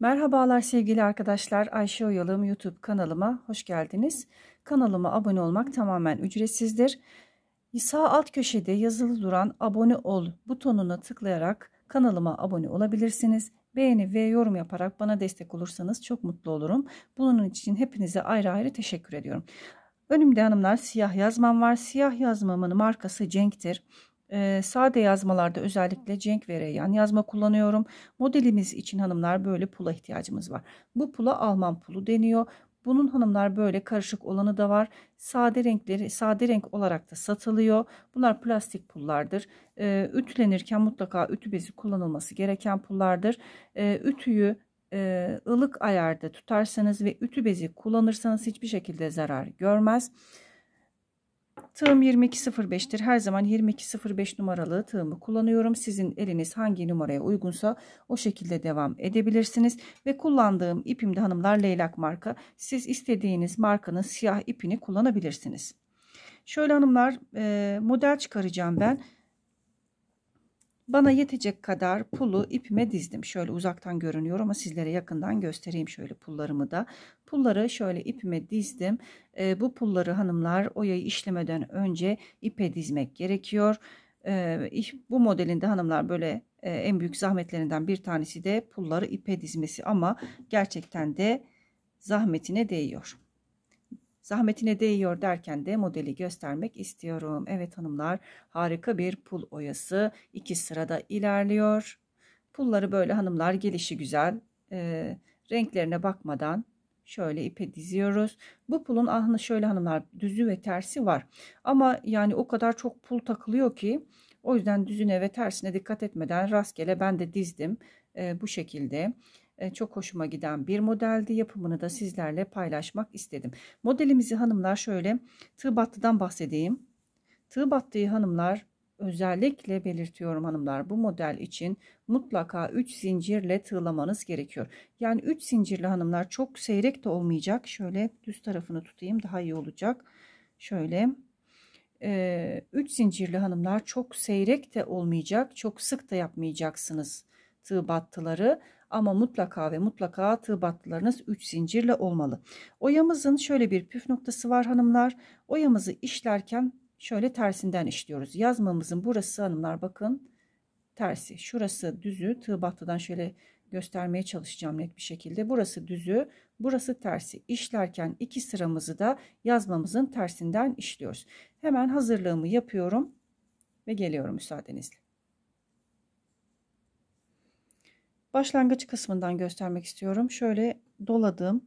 Merhabalar sevgili arkadaşlar. Ayşe Oyalım YouTube kanalıma hoş geldiniz. Kanalıma abone olmak tamamen ücretsizdir. Sağ alt köşede yazılı duran abone ol butonuna tıklayarak kanalıma abone olabilirsiniz. Beğeni ve yorum yaparak bana destek olursanız çok mutlu olurum. Bunun için hepinize ayrı ayrı teşekkür ediyorum. Önümde hanımlar siyah yazmam var. Siyah yazmamın markası Cenk'tir. E, sade yazmalarda özellikle cenk ve reyyan yazma kullanıyorum. Modelimiz için hanımlar böyle pula ihtiyacımız var. Bu pula Alman pulu deniyor. Bunun hanımlar böyle karışık olanı da var. Sade renkleri sade renk olarak da satılıyor. Bunlar plastik pullardır. E, ütülenirken mutlaka ütü bezi kullanılması gereken pullardır. E, ütüyü ılık ayarda tutarsanız ve ütü bezi kullanırsanız hiçbir şekilde zarar görmez. Tığım 22.05'tir. Her zaman 22.05 numaralı tığımı kullanıyorum. Sizin eliniz hangi numaraya uygunsa o şekilde devam edebilirsiniz. Ve kullandığım ipim de hanımlar leylak marka. Siz istediğiniz markanın siyah ipini kullanabilirsiniz. Şöyle hanımlar e, model çıkaracağım ben. Bana yetecek kadar pulu ipime dizdim. Şöyle uzaktan görünüyor ama sizlere yakından göstereyim şöyle pullarımı da. Pulları şöyle ipime dizdim. E, bu pulları hanımlar oyayı işlemeden önce ipe dizmek gerekiyor. E, bu modelinde hanımlar böyle e, en büyük zahmetlerinden bir tanesi de pulları ipe dizmesi ama gerçekten de zahmetine değiyor. Zahmetine değiyor derken de modeli göstermek istiyorum. Evet hanımlar harika bir pul oyası iki sırada ilerliyor. Pulları böyle hanımlar gelişi güzel e, renklerine bakmadan Şöyle ipe diziyoruz. Bu pulun ahını şöyle hanımlar düzü ve tersi var. Ama yani o kadar çok pul takılıyor ki o yüzden düzüne ve tersine dikkat etmeden rastgele ben de dizdim e, bu şekilde e, çok hoşuma giden bir modeldi. Yapımını da sizlerle paylaşmak istedim. Modelimizi hanımlar şöyle tığ battıdan bahsedeyim. Tığ battığı hanımlar Özellikle belirtiyorum hanımlar bu model için mutlaka 3 zincirle tığlamanız gerekiyor. Yani 3 zincirli hanımlar çok seyrek de olmayacak. Şöyle düz tarafını tutayım daha iyi olacak. Şöyle 3 e, zincirli hanımlar çok seyrek de olmayacak. Çok sık da yapmayacaksınız tığ battıları ama mutlaka ve mutlaka tığ battılarınız 3 zincirle olmalı. Oyamızın şöyle bir püf noktası var hanımlar. Oyamızı işlerken şöyle tersinden işliyoruz. Yazmamızın burası hanımlar bakın tersi. Şurası düzü tığ battıdan şöyle göstermeye çalışacağım net bir şekilde. Burası düzü, burası tersi. İşlerken iki sıramızı da yazmamızın tersinden işliyoruz. Hemen hazırlığımı yapıyorum ve geliyorum müsaadenizle. Başlangıç kısmından göstermek istiyorum. Şöyle doladım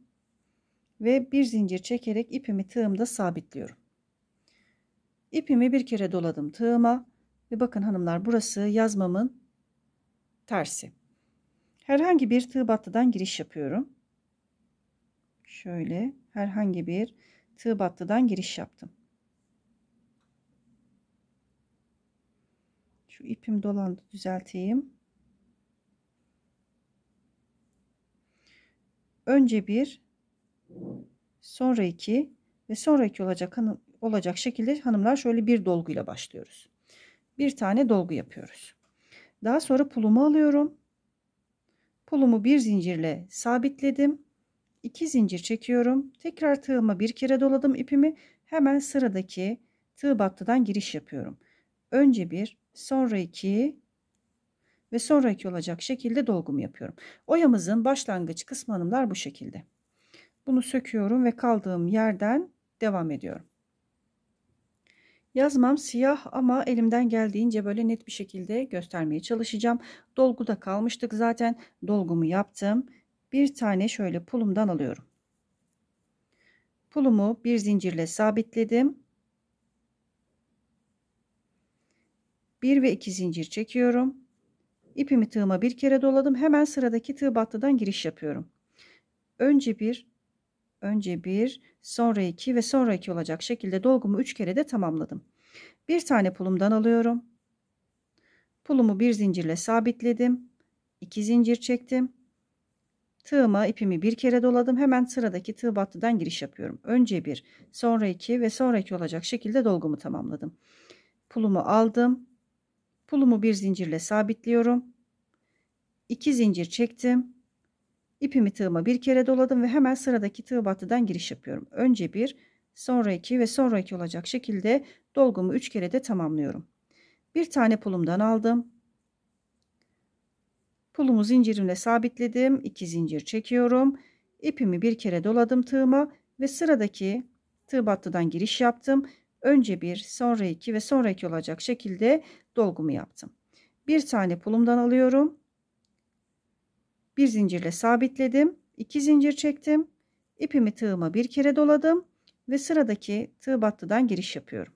ve bir zincir çekerek ipimi tığımda sabitliyorum. İpimi bir kere doladım tığıma ve bakın hanımlar burası yazmamın tersi. Herhangi bir tığ battıdan giriş yapıyorum. Şöyle herhangi bir tığ battıdan giriş yaptım. Şu ipim dolandı düzelteyim. Önce bir, sonra iki ve sonra iki olacak hanım, olacak şekilde hanımlar şöyle bir dolguyla başlıyoruz. Bir tane dolgu yapıyoruz. Daha sonra pulumu alıyorum. Pulumu bir zincirle sabitledim. 2 zincir çekiyorum. Tekrar tığıma bir kere doladım ipimi. Hemen sıradaki tığ battıdan giriş yapıyorum. Önce bir, sonra iki ve sonraki olacak şekilde dolgumu yapıyorum. Oyamızın başlangıç kısmı hanımlar bu şekilde. Bunu söküyorum ve kaldığım yerden devam ediyorum. Yazmam siyah ama elimden geldiğince böyle net bir şekilde göstermeye çalışacağım. Dolguda kalmıştık zaten. Dolgumu yaptım. Bir tane şöyle pulumdan alıyorum. Pulumu bir zincirle sabitledim. 1 ve 2 zincir çekiyorum. İpimi tığıma bir kere doladım. Hemen sıradaki tığ battıdan giriş yapıyorum. Önce bir, önce bir, sonra iki ve sonra iki olacak şekilde dolgumu üç kere de tamamladım. Bir tane pulumdan alıyorum. Pulumu bir zincirle sabitledim. İki zincir çektim. Tığıma ipimi bir kere doladım. Hemen sıradaki tığ battıdan giriş yapıyorum. Önce bir, sonra iki ve sonraki olacak şekilde dolgumu tamamladım. Pulumu aldım. Pulumu bir zincirle sabitliyorum. İki zincir çektim. İpimi tığıma bir kere doladım ve hemen sıradaki tığ battıdan giriş yapıyorum. Önce bir, sonra iki ve sonraki olacak şekilde Dolgumu 3 kere de tamamlıyorum. Bir tane pulumdan aldım. Pulumu zincirimle sabitledim. 2 zincir çekiyorum. İpimi bir kere doladım tığıma ve sıradaki tığ battıdan giriş yaptım. Önce bir, sonra iki ve sonra iki olacak şekilde dolgumu yaptım. Bir tane pulumdan alıyorum. Bir zincirle sabitledim. 2 zincir çektim. İpimi tığıma bir kere doladım ve sıradaki tığ battıdan giriş yapıyorum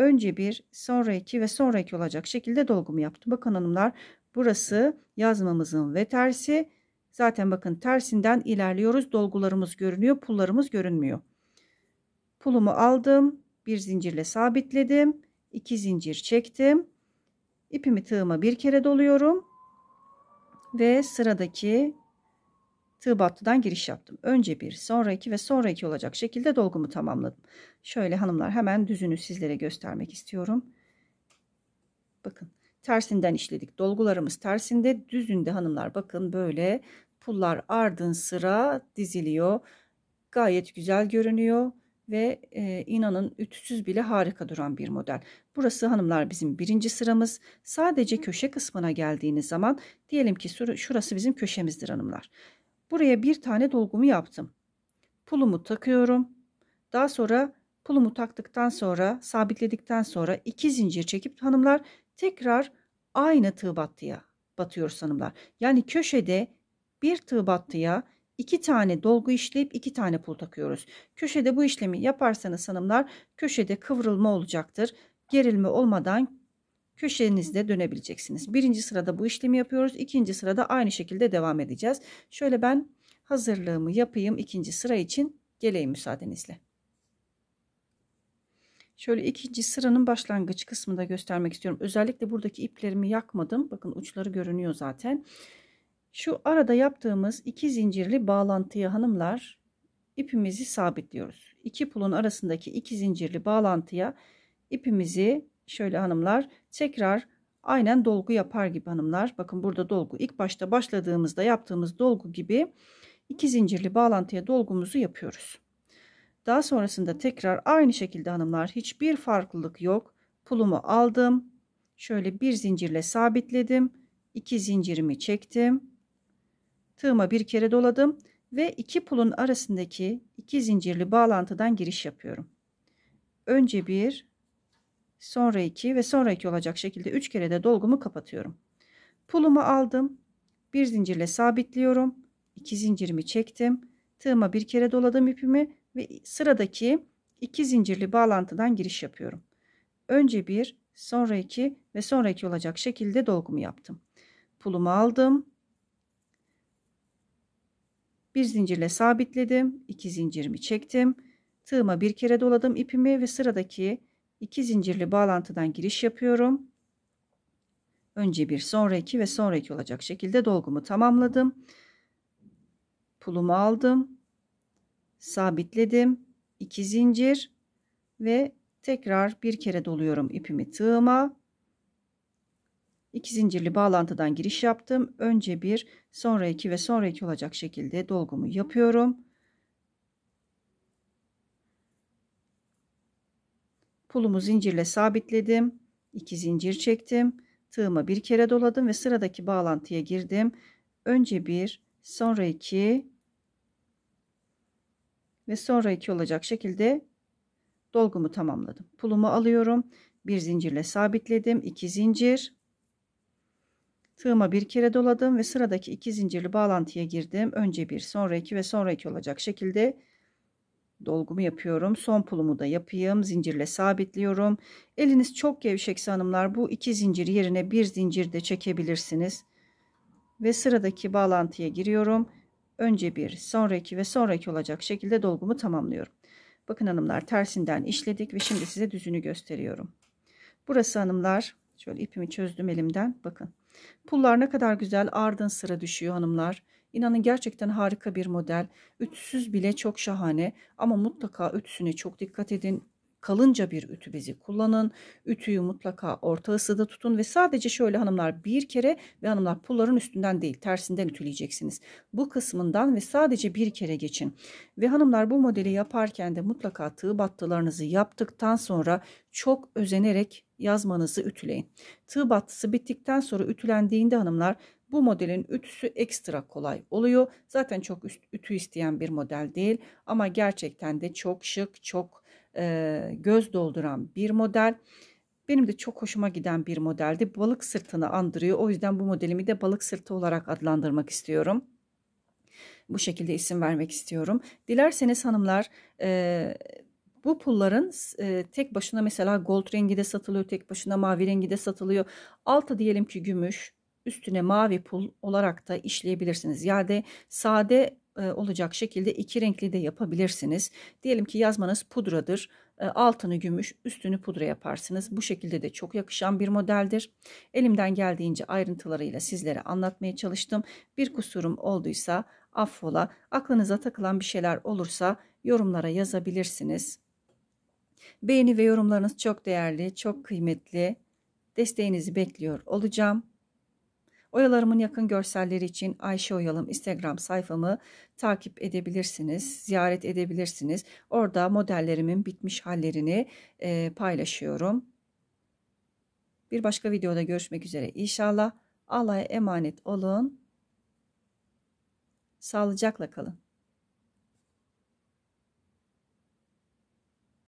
önce bir sonra iki ve sonraki olacak şekilde dolgumu yaptım. Bakın hanımlar burası yazmamızın ve tersi. Zaten bakın tersinden ilerliyoruz. Dolgularımız görünüyor, pullarımız görünmüyor. Pulumu aldım, bir zincirle sabitledim, iki zincir çektim. İpimi tığıma bir kere doluyorum ve sıradaki tığ battıdan giriş yaptım. Önce bir, sonra iki ve sonra iki olacak şekilde dolgumu tamamladım. Şöyle hanımlar hemen düzünü sizlere göstermek istiyorum. Bakın tersinden işledik. Dolgularımız tersinde, düzünde hanımlar bakın böyle pullar ardın sıra diziliyor. Gayet güzel görünüyor ve e, inanın ütüsüz bile harika duran bir model. Burası hanımlar bizim birinci sıramız. Sadece köşe kısmına geldiğiniz zaman diyelim ki şurası bizim köşemizdir hanımlar. Buraya bir tane dolgumu yaptım. Pulumu takıyorum. Daha sonra pulumu taktıktan sonra sabitledikten sonra iki zincir çekip hanımlar tekrar aynı tığ battıya batıyoruz hanımlar. Yani köşede bir tığ battıya iki tane dolgu işleyip iki tane pul takıyoruz. Köşede bu işlemi yaparsanız hanımlar köşede kıvrılma olacaktır. Gerilme olmadan köşenizde dönebileceksiniz. Birinci sırada bu işlemi yapıyoruz. İkinci sırada aynı şekilde devam edeceğiz. Şöyle ben hazırlığımı yapayım ikinci sıra için geleyim müsaadenizle. Şöyle ikinci sıranın başlangıç kısmında göstermek istiyorum. Özellikle buradaki iplerimi yakmadım. Bakın uçları görünüyor zaten. Şu arada yaptığımız iki zincirli bağlantıyı hanımlar ipimizi sabitliyoruz. İki pulun arasındaki iki zincirli bağlantıya ipimizi şöyle hanımlar tekrar aynen dolgu yapar gibi hanımlar. Bakın burada dolgu ilk başta başladığımızda yaptığımız dolgu gibi iki zincirli bağlantıya dolgumuzu yapıyoruz. Daha sonrasında tekrar aynı şekilde hanımlar hiçbir farklılık yok. Pulumu aldım. Şöyle bir zincirle sabitledim. iki zincirimi çektim. Tığıma bir kere doladım ve iki pulun arasındaki iki zincirli bağlantıdan giriş yapıyorum. Önce bir, sonra 2 ve sonra 2 olacak şekilde 3 kere de dolgumu kapatıyorum. Pulumu aldım. Bir zincirle sabitliyorum. 2 zincirimi çektim. Tığıma bir kere doladım ipimi ve sıradaki 2 zincirli bağlantıdan giriş yapıyorum. Önce 1, sonra 2 ve sonra 2 olacak şekilde dolgumu yaptım. Pulumu aldım. Bir zincirle sabitledim. 2 zincirimi çektim. Tığıma bir kere doladım ipimi ve sıradaki 2 zincirli bağlantıdan giriş yapıyorum. Önce bir sonraki ve sonraki olacak şekilde dolgumu tamamladım. Pulumu aldım. Sabitledim. iki zincir ve tekrar bir kere doluyorum ipimi tığıma. İki zincirli bağlantıdan giriş yaptım. Önce bir, sonra iki ve sonra iki olacak şekilde dolgumu yapıyorum. Pulumu zincirle sabitledim. 2 zincir çektim. Tığımı bir kere doladım ve sıradaki bağlantıya girdim. Önce bir, sonra iki ve sonra iki olacak şekilde dolgumu tamamladım. Pulumu alıyorum. Bir zincirle sabitledim. 2 zincir. Tığıma bir kere doladım ve sıradaki iki zincirli bağlantıya girdim. Önce bir, sonra iki ve sonra iki olacak şekilde dolgumu yapıyorum. Son pulumu da yapayım. Zincirle sabitliyorum. Eliniz çok gevşekse hanımlar bu iki zincir yerine bir zincir de çekebilirsiniz. Ve sıradaki bağlantıya giriyorum. Önce bir, sonraki ve sonraki olacak şekilde dolgumu tamamlıyorum. Bakın hanımlar tersinden işledik ve şimdi size düzünü gösteriyorum. Burası hanımlar şöyle ipimi çözdüm elimden bakın. Pullar ne kadar güzel ardın sıra düşüyor hanımlar. İnanın gerçekten harika bir model. Ütüsüz bile çok şahane ama mutlaka ütüsüne çok dikkat edin. Kalınca bir ütü bezi kullanın. Ütüyü mutlaka orta ısıda tutun ve sadece şöyle hanımlar bir kere ve hanımlar pulların üstünden değil tersinden ütüleyeceksiniz. Bu kısmından ve sadece bir kere geçin. Ve hanımlar bu modeli yaparken de mutlaka tığ battılarınızı yaptıktan sonra çok özenerek yazmanızı ütüleyin. Tığ battısı bittikten sonra ütülendiğinde hanımlar bu modelin ütüsü ekstra kolay oluyor. Zaten çok üst, ütü isteyen bir model değil ama gerçekten de çok şık, çok e, göz dolduran bir model. Benim de çok hoşuma giden bir modeldi. Balık sırtını andırıyor. O yüzden bu modelimi de balık sırtı olarak adlandırmak istiyorum. Bu şekilde isim vermek istiyorum. Dilerseniz hanımlar e, bu pulların e, tek başına mesela gold rengi de satılıyor. Tek başına mavi rengi de satılıyor. Altı diyelim ki gümüş üstüne mavi pul olarak da işleyebilirsiniz. Yani sade e, olacak şekilde iki renkli de yapabilirsiniz. Diyelim ki yazmanız pudradır. E, altını gümüş, üstünü pudra yaparsınız. Bu şekilde de çok yakışan bir modeldir. Elimden geldiğince ayrıntılarıyla sizlere anlatmaya çalıştım. Bir kusurum olduysa affola. Aklınıza takılan bir şeyler olursa yorumlara yazabilirsiniz. Beğeni ve yorumlarınız çok değerli, çok kıymetli. Desteğinizi bekliyor olacağım. Oyalarımın yakın görselleri için Ayşe Oyalım Instagram sayfamı takip edebilirsiniz, ziyaret edebilirsiniz. Orada modellerimin bitmiş hallerini e, paylaşıyorum. Bir başka videoda görüşmek üzere inşallah. Allah'a emanet olun. Sağlıcakla kalın.